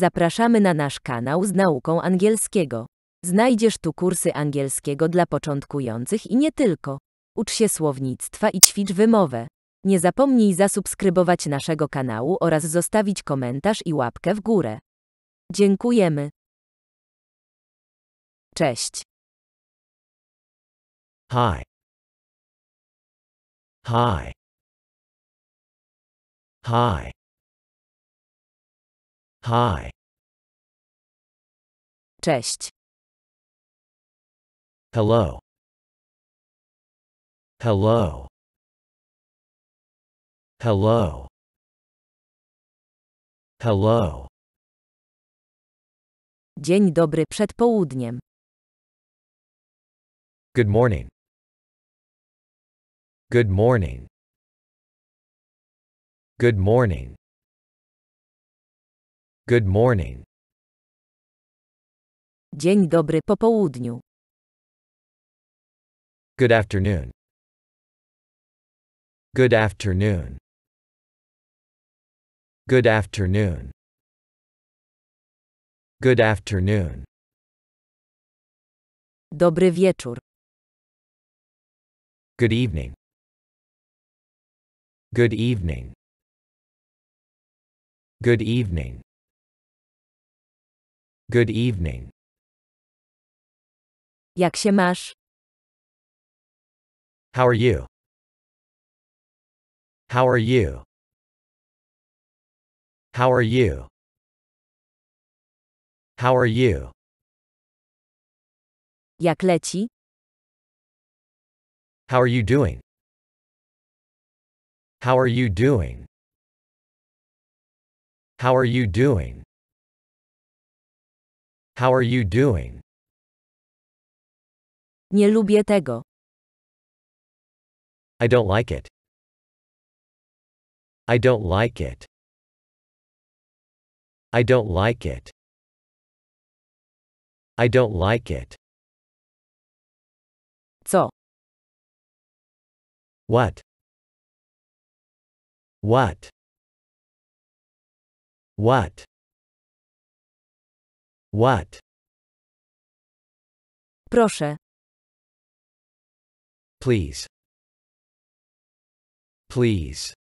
Zapraszamy na nasz kanał z nauką angielskiego. Znajdziesz tu kursy angielskiego dla początkujących i nie tylko. Ucz się słownictwa i ćwicz wymowę. Nie zapomnij zasubskrybować naszego kanału oraz zostawić komentarz i łapkę w górę. Dziękujemy. Cześć. Hi. Hi. Hi. Hi. Cześć. Hello. Hello. Hello. Hello. Dzień dobry przed południem. Good morning. Good morning. Good morning. Good morning. Dzień dobry po południu. Good afternoon. Good afternoon. Good afternoon. Good afternoon. Dobry wieczór. Good evening. Good evening. Good evening. Good evening. Jak się masz? How are you? How are you? How are you? How are you? Jak leci? How are you doing? How are you doing? How are you doing? How are you doing? Nie lubię tego. I don't like it. I don't like it. I don't like it. I don't like it. Co? What? What? What? What? Proszę, Please. Please.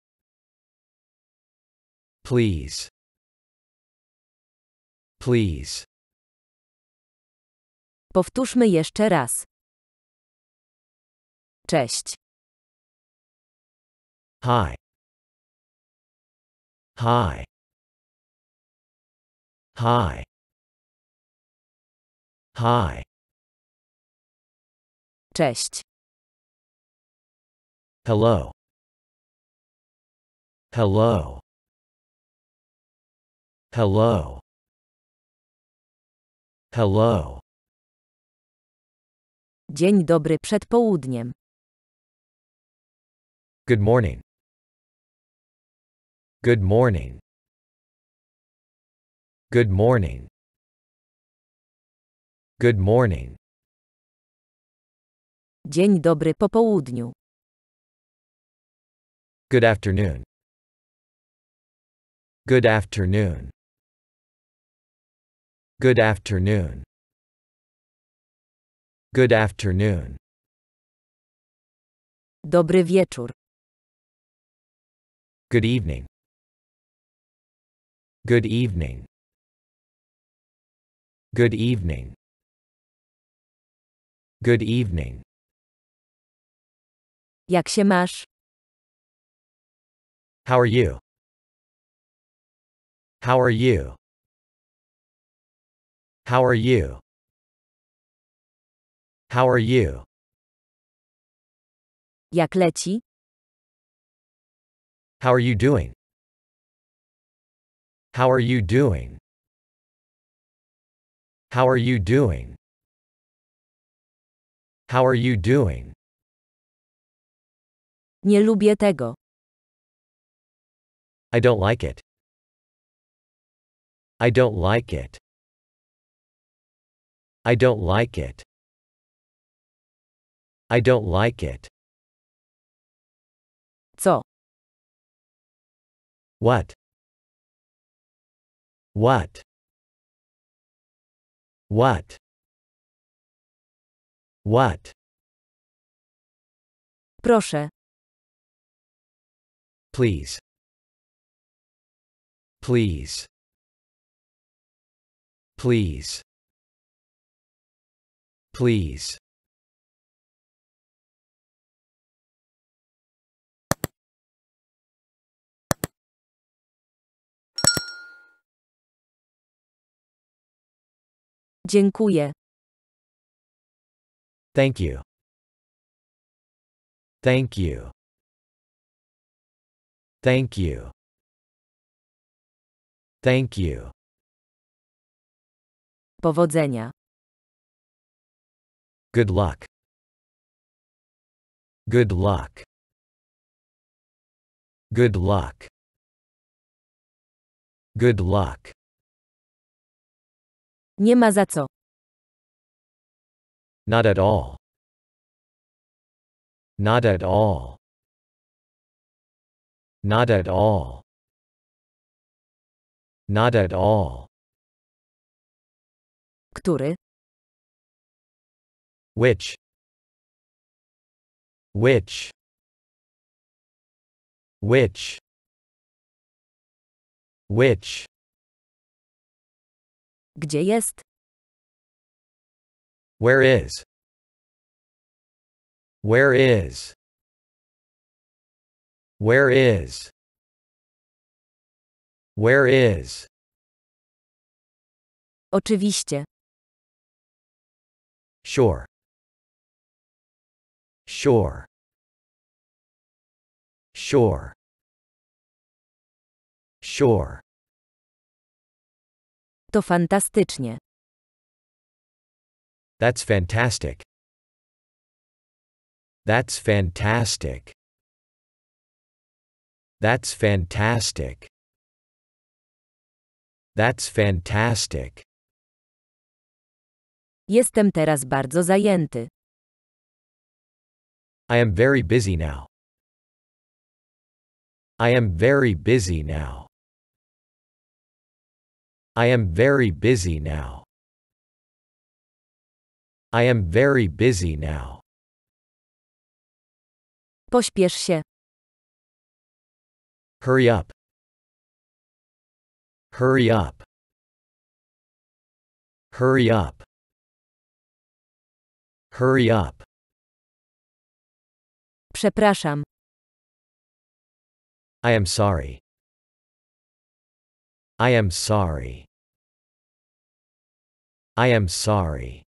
Please. Please. Powtórzmy jeszcze raz. Cześć. Hi. Hi. Hi. Hi. Cześć. Hello. Hello. Hello. Hello. Dzień dobry przed południem. Good morning. Good morning. Good morning. Good morning. Dzień dobry po południu. Good afternoon. Good afternoon. Good afternoon. Good afternoon. Dobry wieczór. Good evening. Good evening. Good evening. Good evening. Jak się masz? How are you? How are you? How are you? How are you? Jak leci? How are you doing? How are you doing? How are you doing? How are you doing? Nie lubię tego. I don't like it. I don't like it. I don't like it. I don't like it. So. What? What? What? What? Proszę. Please. Please. Please. Please. Dziękuję. Thank you. Thank you. Thank you. Thank you. Powodzenia. Good luck. Good luck. Good luck. Good luck. Nie ma za co. Not at all. Not at all. Not at all. Not at all. Który? Which? Which? Which? Which? Gdzie jest? Where is? Where is? Where is? Where is? Oczywiście. Sure. Sure. Sure. Sure. To fantastycznie. That's fantastic. That's fantastic. That's fantastic. That's fantastic. Jestem teraz bardzo zajęty. I am very busy now. I am very busy now. I am very busy now. I am very busy now. Pośpiesz się. Hurry up. Hurry up. Hurry up. Hurry up. Przepraszam. I am sorry. I am sorry. I am sorry.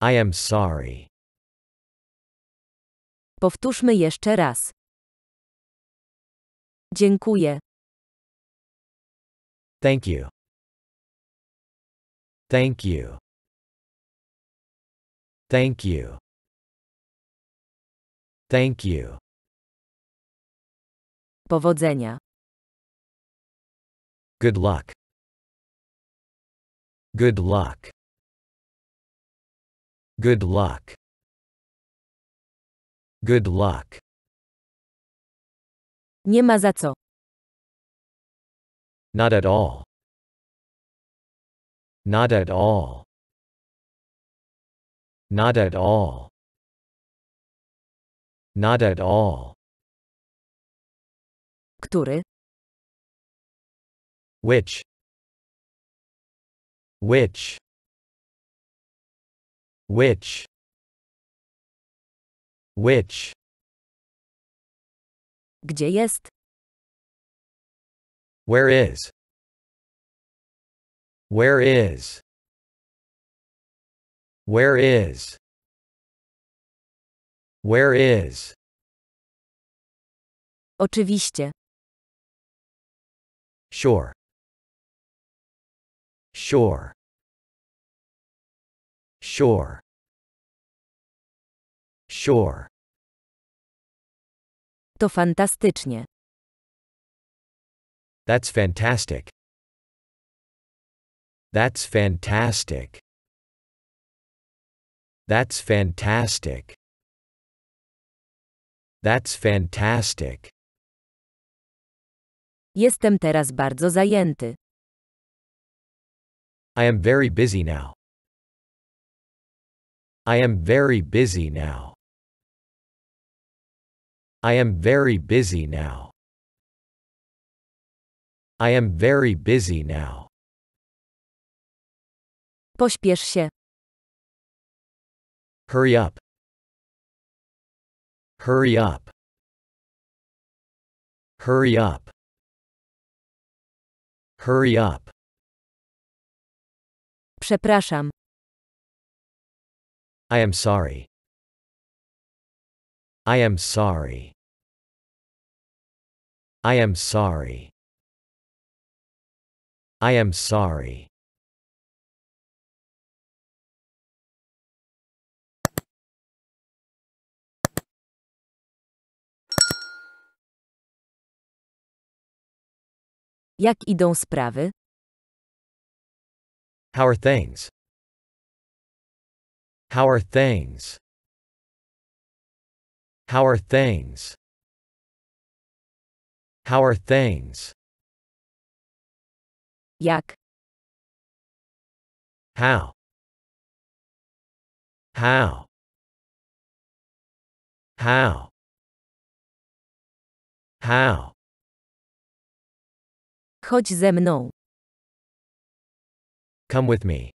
I am sorry. Powtórzmy jeszcze raz. Dziękuję. Thank you. Thank you. Thank you. Thank you. Powodzenia. Good luck. Good luck. Good luck. Good luck. Nie ma za co. Not at all. Not at all. Not at all. Not at all. Który? Which? Which? Which? Which? Gdzie jest? Where is? Where is? Where is? Where is? Oczywiście. Sure. Sure. Sure. Sure. To fantastycznie. That's fantastic. That's fantastic. That's fantastic. That's fantastic. Jestem teraz bardzo zajęty. I am very busy now. I am very busy now. I am very busy now. I am very busy now. Pośpiesz się. Hurry up. Hurry up. Hurry up. Hurry up. Przepraszam. I am sorry. I am sorry. I am sorry. I am sorry. Jak idą sprawy? How are things? How are things? How are things? How are things? Yuck. How? How? How? How? Chodź ze mną. Come with me.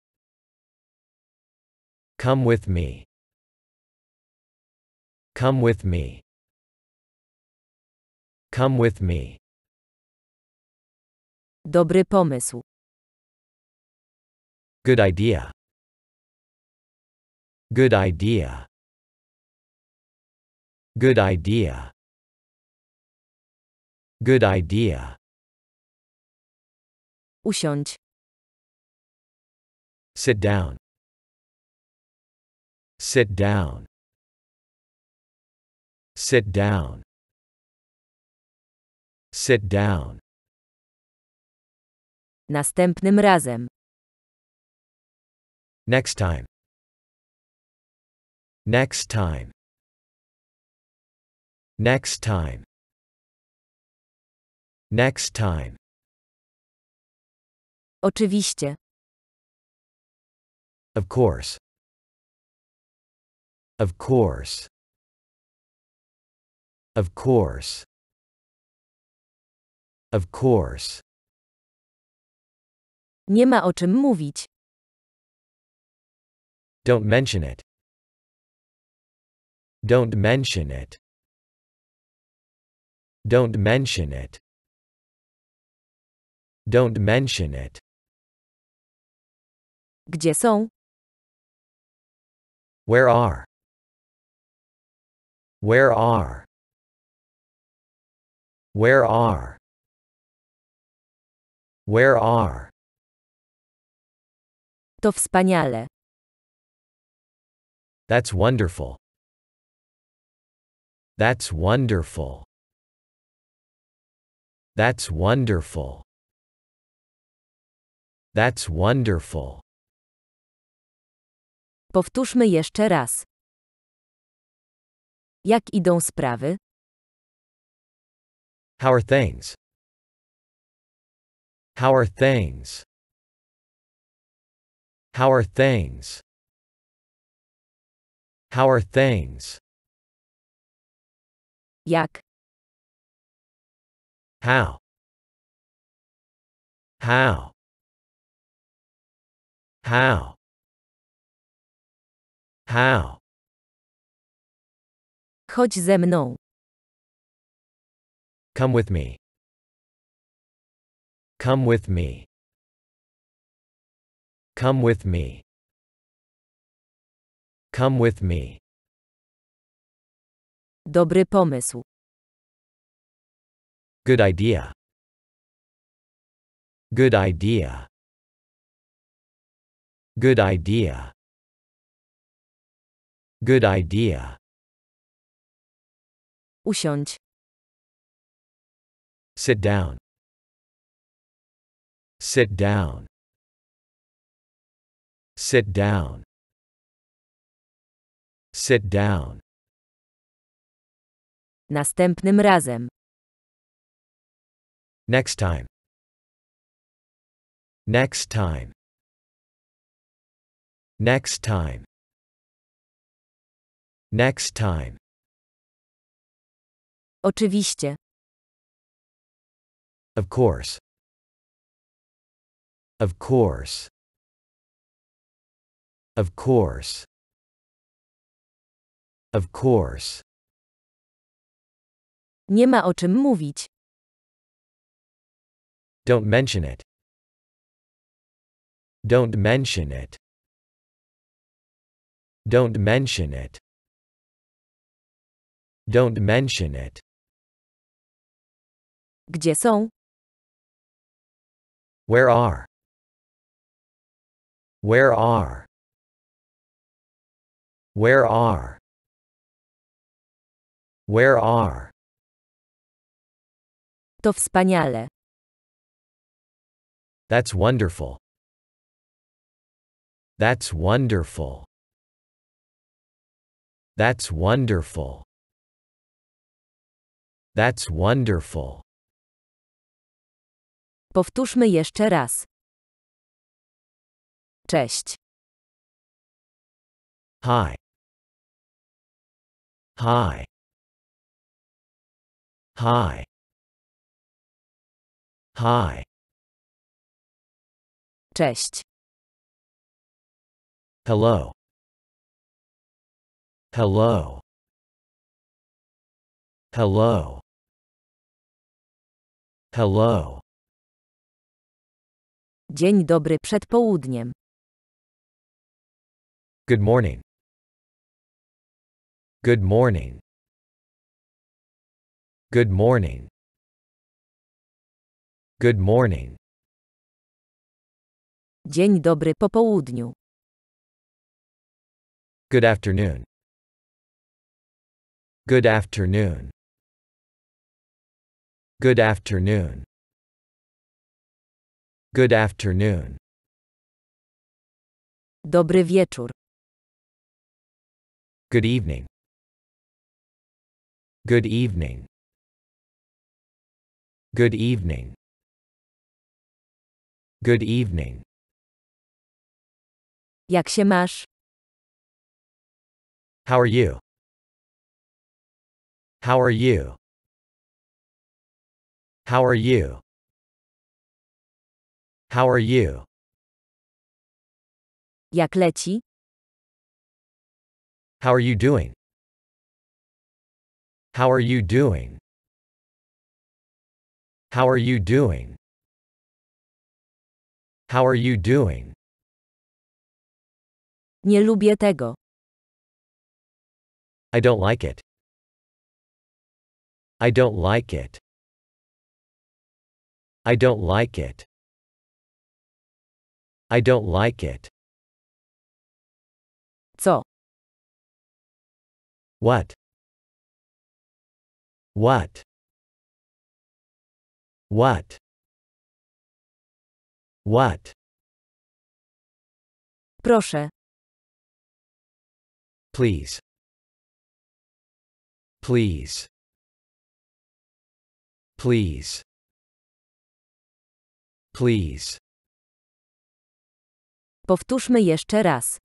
Come with me. Come with me. Come with me. Dobry pomysł. Good idea. Good idea. Good idea. Good idea. Usiądź. Sit down. Sit down. Sit down. Sit down. Następnym razem. Next time. Next time. Next time. Next time. Oczywiście. Of course. Of course. Of course. Of course. Nie ma o czym mówić. Don't mention it. Don't mention it. Don't mention it. Don't mention it. Gdzie są? Where are? Where are? Where are? Where are? To wspaniale. That's wonderful. That's wonderful. That's wonderful. That's wonderful. Powtórzmy jeszcze raz. Jak idą sprawy? How are things? How are things? How are things? How are things? Yuck. How? How? How? How? Chodź ze mną. Come with me. Come with me. Come with me. Come with me. Dobry pomysł. Good idea. Good idea. Good idea. Good idea. Usiądź. Sit down. Sit down. Sit down. Sit down. Następnym razem. Next time. Next time. Next time. Next time. Oczywiście. Of course. Of course. Of course. Of course. Nie ma o czym mówić. Don't mention it. Don't mention it. Don't mention it. Don't mention it. Gdzie są? Where are? Where are? Where are? Where are? To wspaniale. That's wonderful. That's wonderful. That's wonderful. That's wonderful. Powtórzmy jeszcze raz. Cześć. Hi high high hi. cześć hello hello hello hello dzień dobry przed południem good morning Good morning. Good morning. Good morning. Dzień dobry po południu. Good afternoon. Good afternoon. Good afternoon. Good afternoon. Dobry wieczór. Good evening. Good evening. Good evening. Good evening. Jak się masz? How are you? How are you? How are you? How are you? Jak leci? How are you doing? How are you doing? How are you doing? How are you doing? Nie lubię tego. I don't like it. I don't like it. I don't like it. I don't like it. Co? What? What? What? What? Proszę. Please. Please. Please. Please. Powtórzmy jeszcze raz.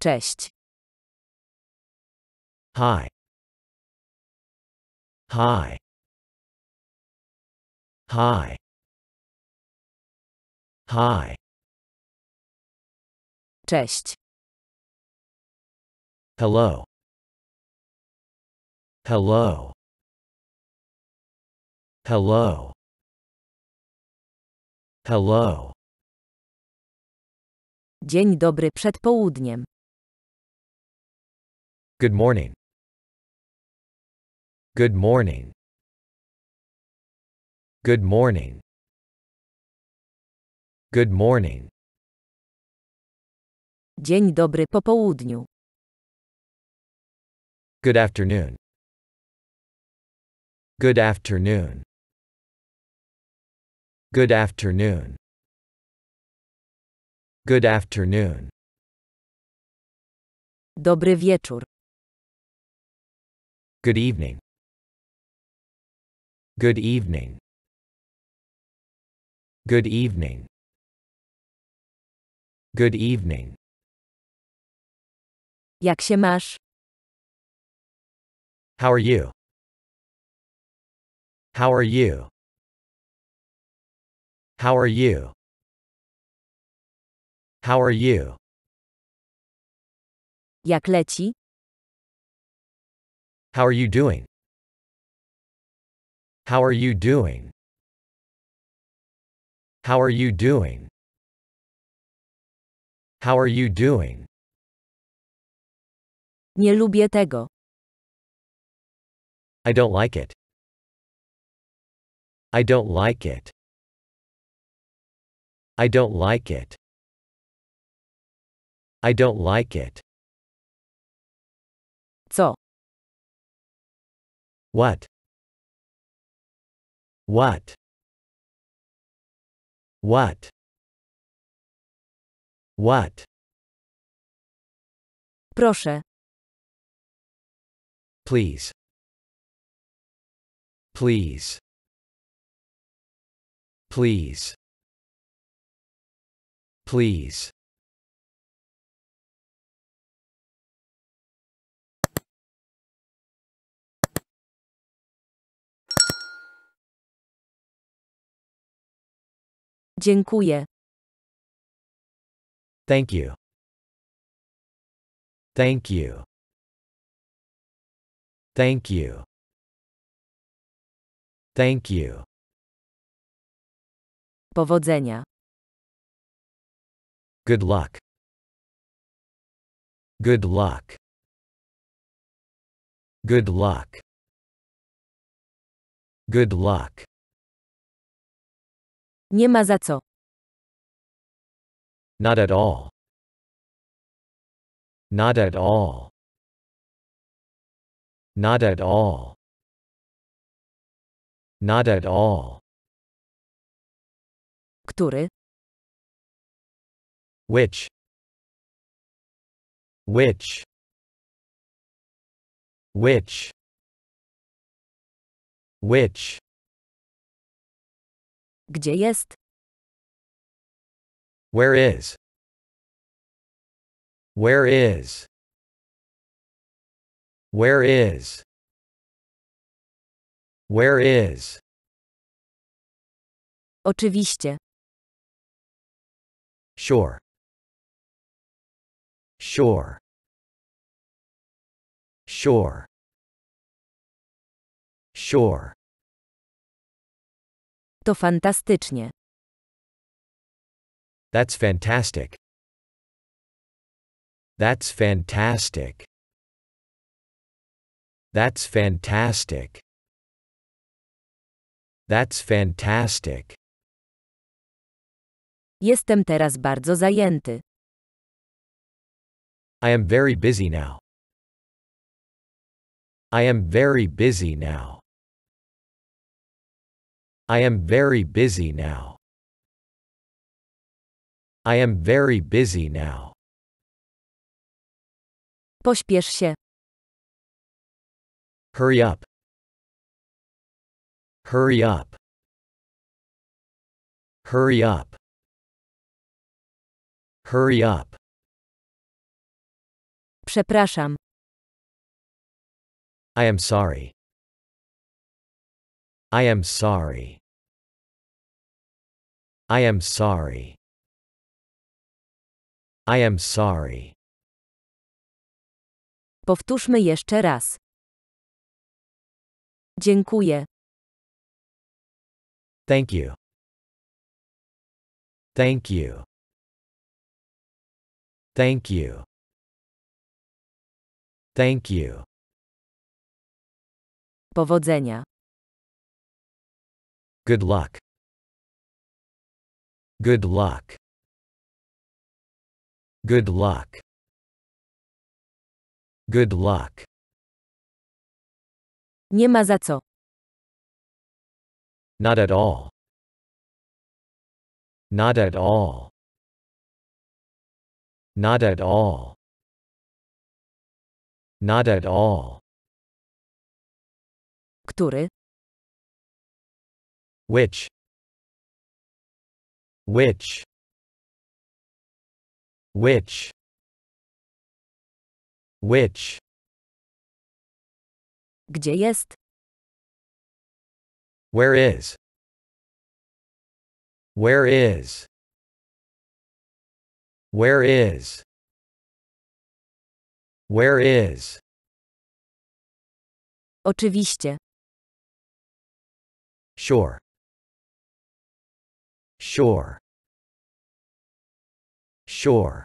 Cześć. Hi high high high cześć hello hello hello hello dzień dobry przed południem good morning Good morning. Good morning. Good morning. Dzień dobry po południu. Good afternoon. Good afternoon. Good afternoon. Good afternoon. Dobry wieczór. Good evening. Good evening. Good evening. Good evening. Jak się masz? How are you? How are you? How are you? How are you? Jak leci? How are you doing? How are you doing? How are you doing? How are you doing? Nie lubię tego. I don't like it. I don't like it. I don't like it. I don't like it. Co? What? What? What? What? Proszę. Please. Please. Please. Please. Dziękuję. Thank you. Thank you. Thank you. Thank you. Powodzenia. Good luck. Good luck. Good luck. Good luck. Nie ma za co. Not at all. Not at all. Not at all. Not at all. Który? Which? Which? Which? Which? Gdzie jest? Where is? Where is? Where is? Where is? Oczywiście. Sure. Sure. Sure. Sure to fantastycznie. That's fantastic. That's fantastic. That's fantastic. That's fantastic. Jestem teraz bardzo zajęty. I am very busy now. I am very busy now. I am very busy now. I am very busy now. Pośpiesz się. Hurry up. Hurry up. Hurry up. Hurry up. Przepraszam. I am sorry. I am sorry. I am sorry. I am sorry. Powtórzmy jeszcze raz. Dziękuję. Thank you. Thank you. Thank you. Thank you. Powodzenia. Good luck. Good luck. Good luck. Good luck. Nie ma za co. Not at all. Not at all. Not at all. Not at all. Który? Which? which which which Gdzie jest? Where is? Where is? Where is? Where is? Oczywiście. Sure. shore shore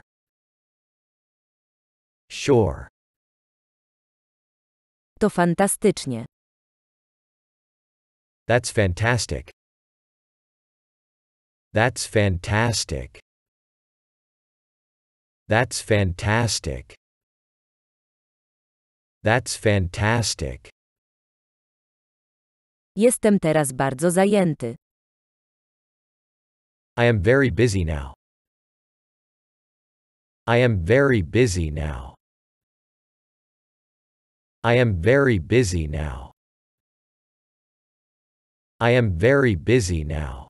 shore To fantastycznie. That's fantastic. That's fantastic. That's fantastic. That's fantastic. Jestem teraz bardzo zajęty. I am very busy now. I am very busy now. I am very busy now. I am very busy now.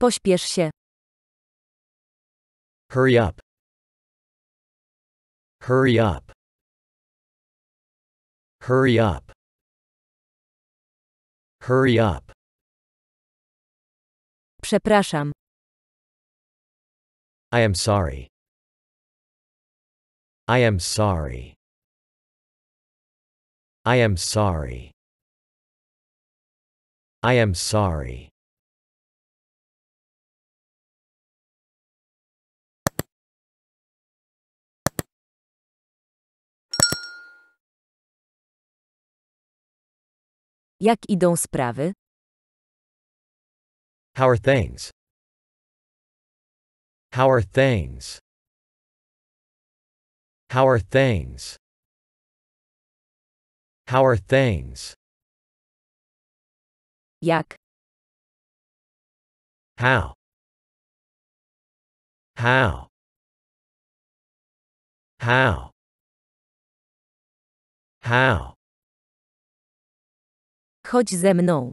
Pośpiesz się. Hurry up. Hurry up. Hurry up. Hurry up. Przepraszam. I am sorry. I am sorry. I am sorry. I am sorry. Jak idą sprawy? How are things? How are things? How are things? How are things? Yuck. How? How? How? How? Chodź ze mną.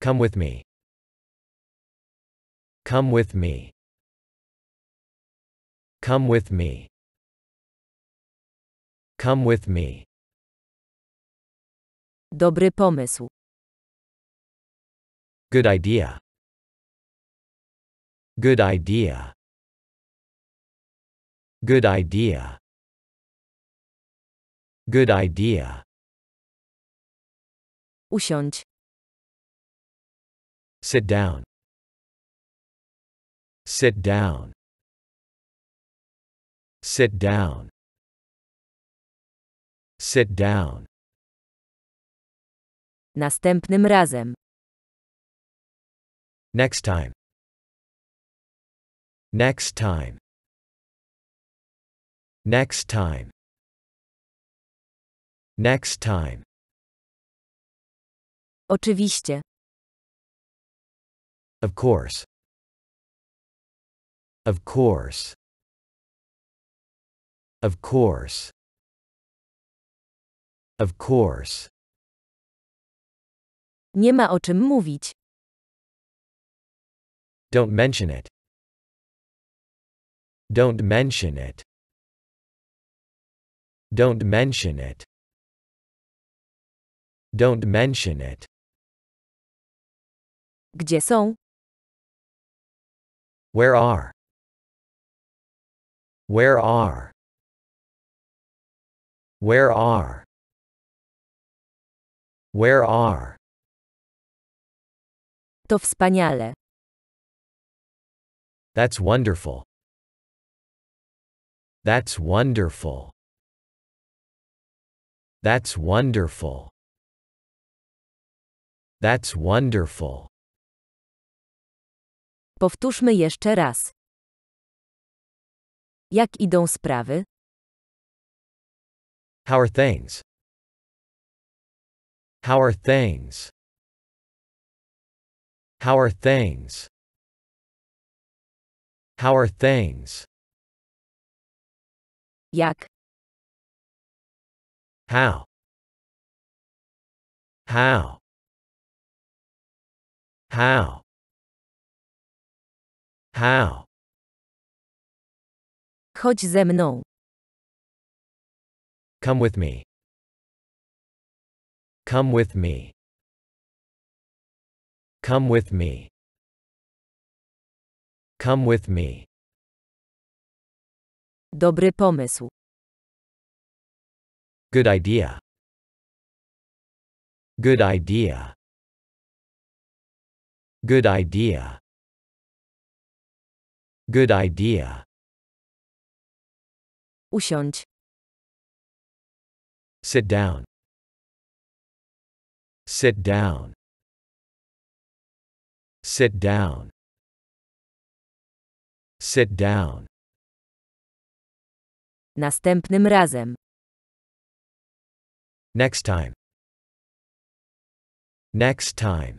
Come with me. Come with me. Come with me. Come with me. Dobry pomysł. Good idea. Good idea. Good idea. Good idea. Usiądź. Sit down. Sit down. Sit down. Sit down. Następnym razem. Next time. Next time. Next time. Next time. Oczywiście. Of course. Of course. Of course. Of course. Nie ma o czym mówić. Don't mention it. Don't mention it. Don't mention it. Don't mention it. Gdzie są? Where are? Where are? Where are? Where are? To wspaniale. That's wonderful. That's wonderful. That's wonderful. That's wonderful. Powtórzmy jeszcze raz. Jak idą sprawy? How are things? How are things? How are things? How are things? Jak? How? How? How? How? Chodź ze mną. Come with me. Come with me. Come with me. Come with me. Dobry pomysł. Good idea. Good idea. Good idea. Good idea. Usiądź. Sit down. Sit down. Sit down. Sit down. Następnym razem. Next time. Next time.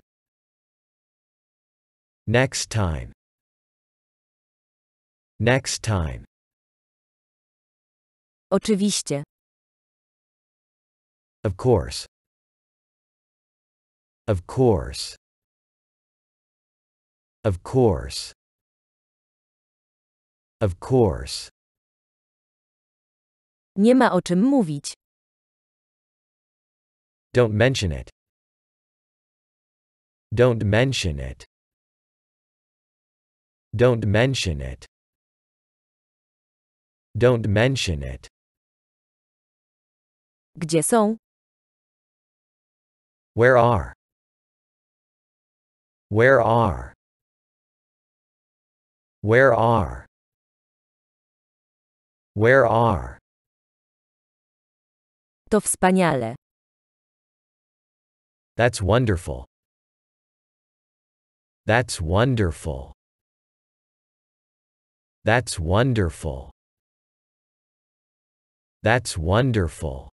Next time. Next time. Oczywiście. Of course. Of course. Of course. Of course. Nie ma o czym mówić. Don't mention it. Don't mention it. Don't mention it. Don't mention it. Gdzie są? Where are? Where are? Where are? Where are? To wspaniale. That's wonderful. That's wonderful. That's wonderful. That's wonderful.